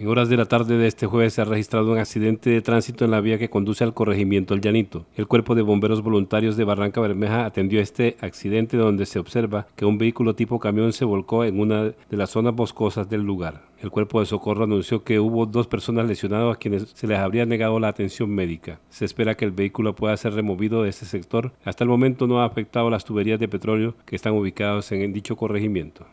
En horas de la tarde de este jueves se ha registrado un accidente de tránsito en la vía que conduce al corregimiento El Llanito. El cuerpo de bomberos voluntarios de Barranca Bermeja atendió este accidente donde se observa que un vehículo tipo camión se volcó en una de las zonas boscosas del lugar. El cuerpo de socorro anunció que hubo dos personas lesionadas a quienes se les habría negado la atención médica. Se espera que el vehículo pueda ser removido de este sector. Hasta el momento no ha afectado las tuberías de petróleo que están ubicadas en dicho corregimiento.